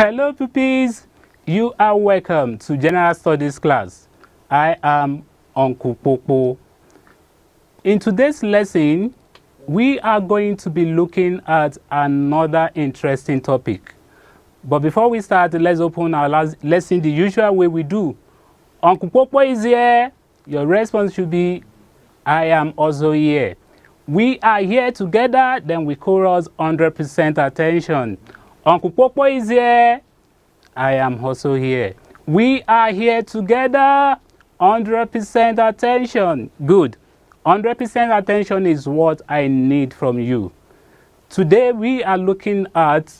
Hello pupils, you are welcome to General Studies class. I am Uncle Popo. In today's lesson, we are going to be looking at another interesting topic. But before we start, let's open our lesson the usual way we do. Uncle Popo is here. Your response should be, I am also here. We are here together, then we chorus 100% attention. Uncle Popo is here. I am also here. We are here together. 100% attention. Good. 100% attention is what I need from you. Today we are looking at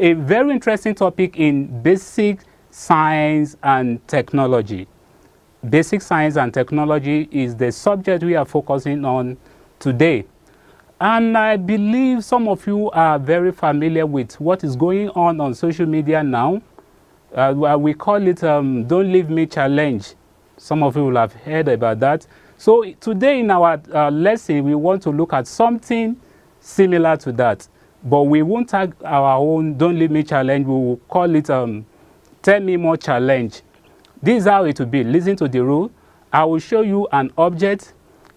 a very interesting topic in basic science and technology. Basic science and technology is the subject we are focusing on today. And I believe some of you are very familiar with what is going on on social media now. Uh, we call it um, Don't Leave Me Challenge. Some of you will have heard about that. So today in our uh, lesson, we want to look at something similar to that. But we won't have our own Don't Leave Me Challenge. We will call it um, Tell Me More Challenge. This is how it will be. Listen to the rule. I will show you an object.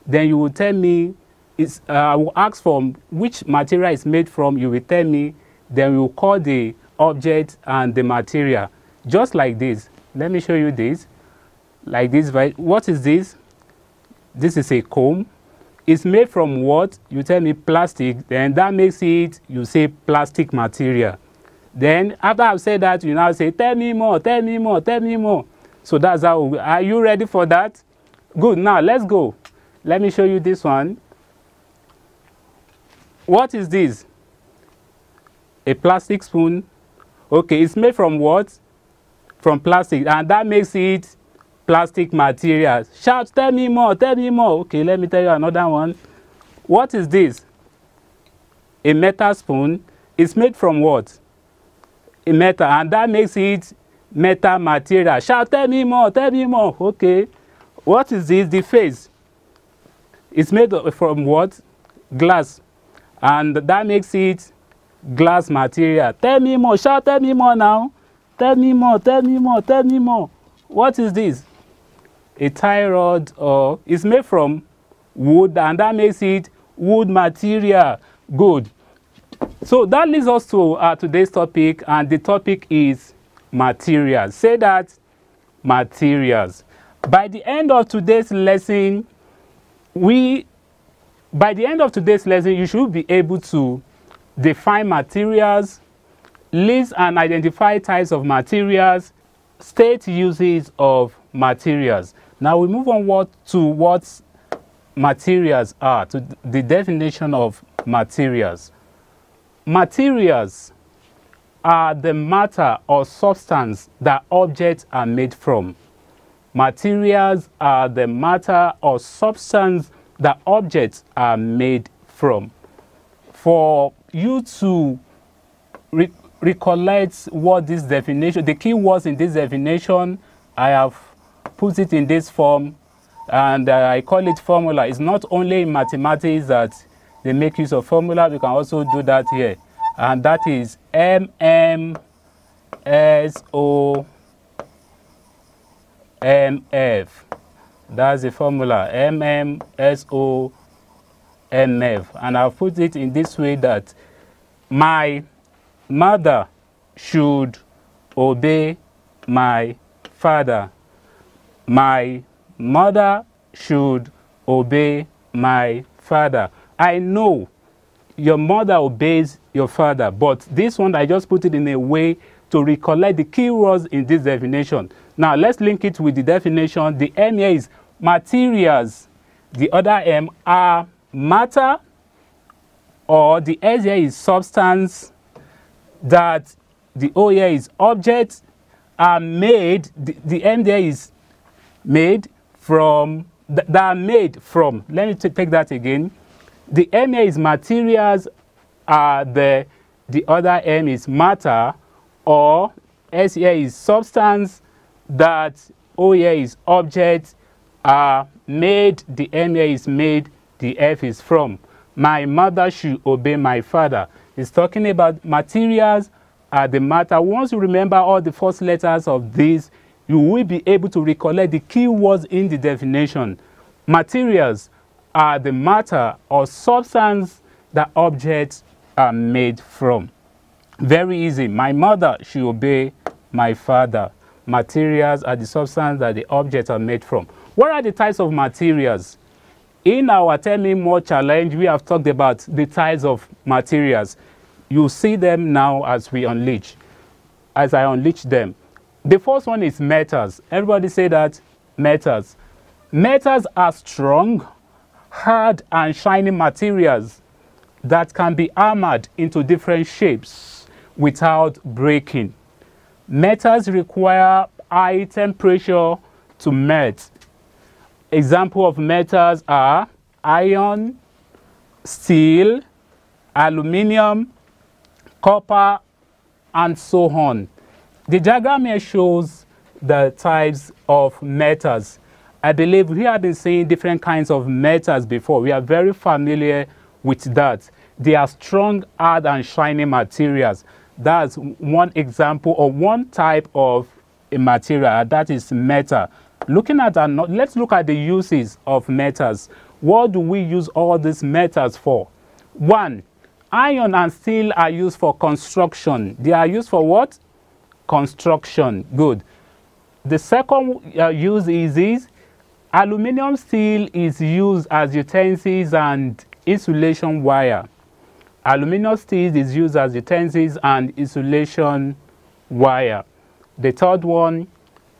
Then you will tell me is, uh, I will ask from which material is made from, you will tell me, then we will call the object and the material. Just like this. Let me show you this. Like this, what is this? This is a comb. It's made from what? You tell me plastic, then that makes it, you say plastic material. Then after I've said that, you now say, tell me more, tell me more, tell me more. So that's how, are you ready for that? Good, now let's go. Let me show you this one. What is this? A plastic spoon. Okay, it's made from what? From plastic, and that makes it plastic materials. Shout, tell me more, tell me more. Okay, let me tell you another one. What is this? A metal spoon. It's made from what? A metal, and that makes it metal material. Shout, tell me more, tell me more. Okay. What is this? The face. It's made from what? Glass and that makes it glass material tell me more shout tell me more now tell me more tell me more tell me more what is this a tie rod or it's made from wood and that makes it wood material good so that leads us to uh, today's topic and the topic is materials say that materials by the end of today's lesson we By the end of today's lesson, you should be able to define materials, list and identify types of materials, state uses of materials. Now we move on to what materials are, to the definition of materials. Materials are the matter or substance that objects are made from. Materials are the matter or substance that objects are made from. For you to re recollect what this definition, the key words in this definition, I have put it in this form and uh, I call it formula. It's not only in mathematics that they make use of formula, we can also do that here. And that is M MF. That's the formula, MMSOMF. And I'll put it in this way that my mother should obey my father. My mother should obey my father. I know your mother obeys your father, but this one I just put it in a way to recollect the key words in this definition. Now let's link it with the definition. The M here is materials. The other M are matter or the S here is substance that the O here is object are made, the, the M there is made from, th that are made from. Let me take that again. The M here is materials are the, the other M is matter or S here is substance that OA is object, are made, the emir is made, the F is from. My mother should obey my father. Is talking about materials are the matter. Once you remember all the first letters of this, you will be able to recollect the key words in the definition. Materials are the matter or substance that objects are made from. Very easy. My mother should obey my father materials are the substance that the objects are made from. What are the types of materials? In our Tell Me More challenge, we have talked about the types of materials. You see them now as we unleash, as I unleash them. The first one is metals. Everybody say that, metals. Metals are strong, hard and shiny materials that can be armored into different shapes without breaking. Metals require high temperature to melt. Example of metals are iron, steel, aluminium, copper, and so on. The diagram here shows the types of metals. I believe we have been seeing different kinds of metals before. We are very familiar with that. They are strong, hard, and shiny materials. That's one example or one type of material that is metal. Looking at that, let's look at the uses of metals. What do we use all these metals for? One, iron and steel are used for construction. They are used for what? Construction. Good. The second uh, use is Aluminium steel is used as utensils and insulation wire. Aluminum steel is used as utensils and insulation wire. The third one,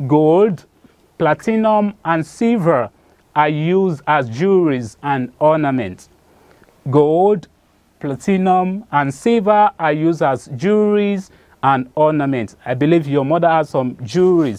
gold, platinum, and silver are used as jewelry and ornaments. Gold, platinum, and silver are used as jewelry and ornaments. I believe your mother has some jewelry.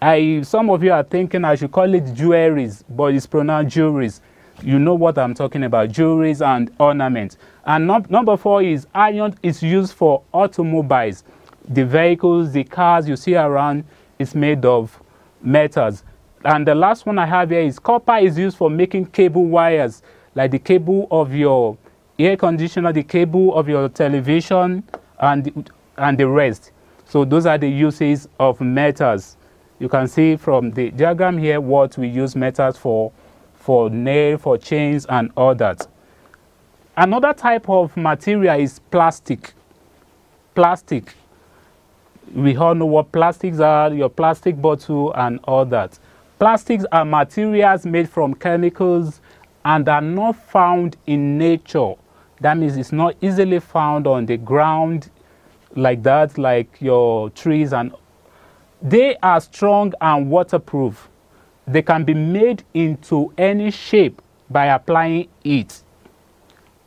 I, some of you are thinking I should call it jewelries, but it's pronounced jewelries. You know what I'm talking about, jewelries and ornaments. And num number four is iron is used for automobiles. The vehicles, the cars you see around is made of metals. And the last one I have here is copper is used for making cable wires, like the cable of your air conditioner, the cable of your television, and, and the rest. So those are the uses of metals. You can see from the diagram here what we use metals for for nail, for chains, and all that. Another type of material is plastic. Plastic. We all know what plastics are, your plastic bottle, and all that. Plastics are materials made from chemicals and are not found in nature. That means it's not easily found on the ground like that, like your trees and they are strong and waterproof. They can be made into any shape by applying heat.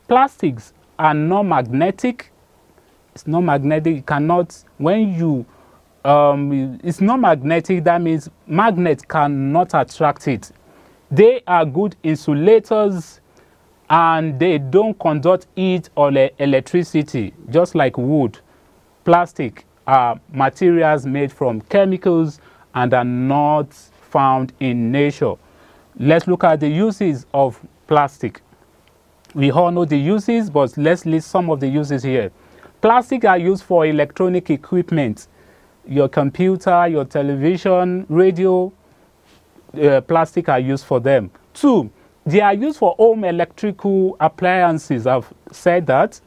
Plastics are non-magnetic. It's non-magnetic. It cannot, when you, um, it's non-magnetic. That means magnet cannot attract it. They are good insulators and they don't conduct heat or electricity, just like wood. Plastic are materials made from chemicals and are not found in nature. Let's look at the uses of plastic. We all know the uses, but let's list some of the uses here. Plastic are used for electronic equipment, your computer, your television, radio, uh, plastic are used for them. Two, they are used for home electrical appliances. I've said that.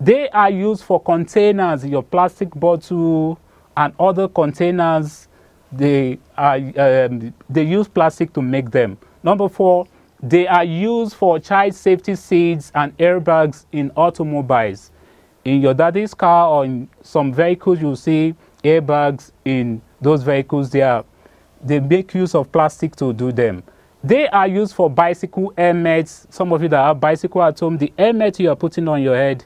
They are used for containers, your plastic bottle and other containers they, are, um, they use plastic to make them. Number four, they are used for child safety seats and airbags in automobiles. In your daddy's car or in some vehicles, you see airbags in those vehicles. They, are, they make use of plastic to do them. They are used for bicycle helmets. Some of you that have bicycle at home, the helmet you are putting on your head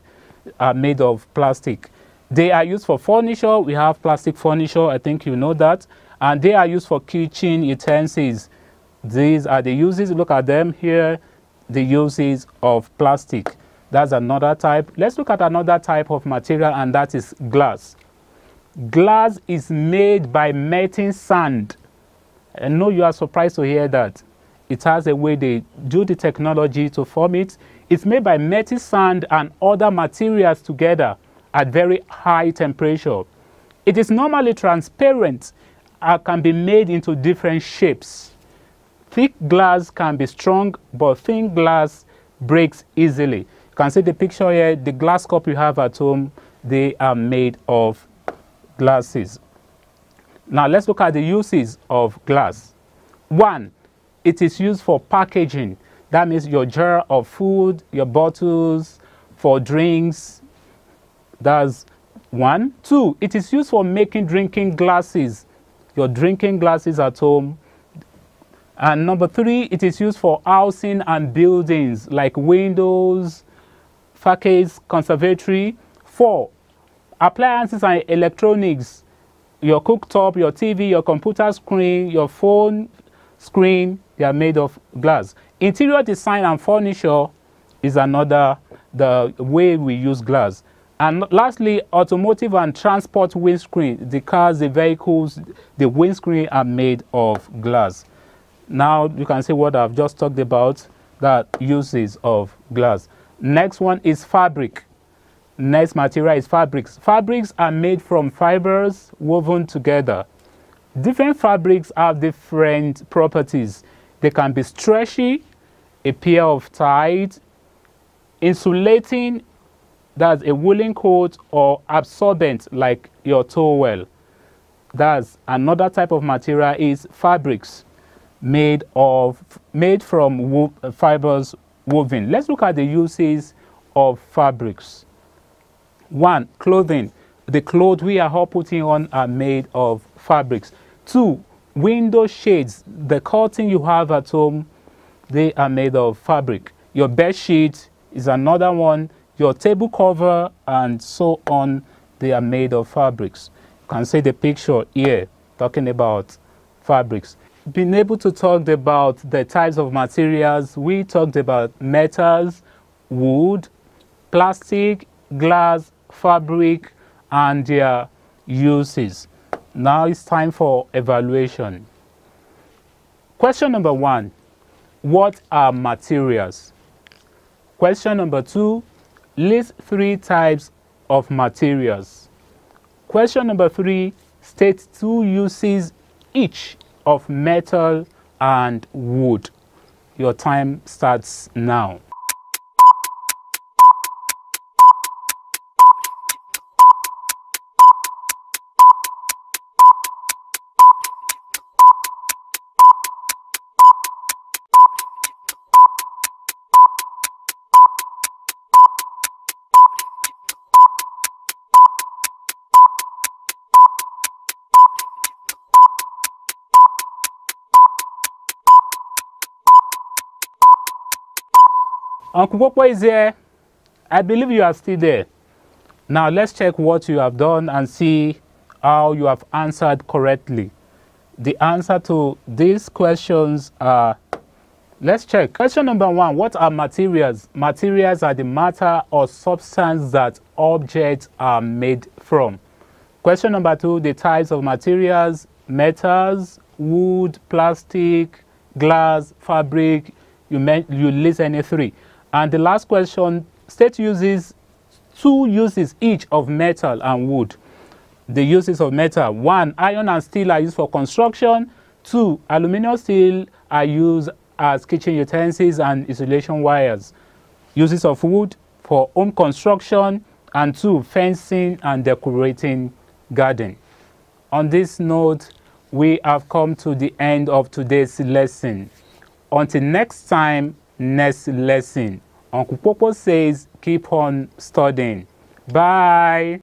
are made of plastic. They are used for furniture. We have plastic furniture. I think you know that and they are used for kitchen utensils. These are the uses. Look at them here, the uses of plastic. That's another type. Let's look at another type of material, and that is glass. Glass is made by melting sand. I know you are surprised to hear that. It has a way they do the technology to form it. It's made by melting sand and other materials together at very high temperature. It is normally transparent can be made into different shapes. Thick glass can be strong, but thin glass breaks easily. You can see the picture here, the glass cup you have at home, they are made of glasses. Now let's look at the uses of glass. One, it is used for packaging. That means your jar of food, your bottles, for drinks. That's one. Two, it is used for making drinking glasses your drinking glasses at home. And number three, it is used for housing and buildings like windows, facades, conservatory. Four, appliances and electronics, your cooktop, your TV, your computer screen, your phone screen, they are made of glass. Interior design and furniture is another the way we use glass. And lastly, automotive and transport windscreen. The cars, the vehicles, the windscreen are made of glass. Now you can see what I've just talked about, that uses of glass. Next one is fabric. Next material is fabrics. Fabrics are made from fibers woven together. Different fabrics have different properties. They can be stretchy, a pair of tight, insulating, that's a woolen coat or absorbent like your towel. That's another type of material is fabrics made of made from wo fibers woven. Let's look at the uses of fabrics. One, clothing. The clothes we are all putting on are made of fabrics. Two, window shades. The curtain you have at home, they are made of fabric. Your bed sheet is another one your table cover and so on, they are made of fabrics. You can see the picture here talking about fabrics. Being able to talk about the types of materials, we talked about metals, wood, plastic, glass, fabric, and their uses. Now it's time for evaluation. Question number one, what are materials? Question number two, List three types of materials. Question number three State two uses each of metal and wood. Your time starts now. Uncle Popo is here. I believe you are still there. Now let's check what you have done and see how you have answered correctly. The answer to these questions are, let's check. Question number one, what are materials? Materials are the matter or substance that objects are made from. Question number two, the types of materials, metals, wood, plastic, glass, fabric, you, you list any three. And the last question, state uses two uses each of metal and wood. The uses of metal, one, iron and steel are used for construction. Two, aluminum steel are used as kitchen utensils and insulation wires. Uses of wood for home construction. And two, fencing and decorating garden. On this note, we have come to the end of today's lesson. Until next time, next lesson. Uncle Popo says keep on studying. Bye.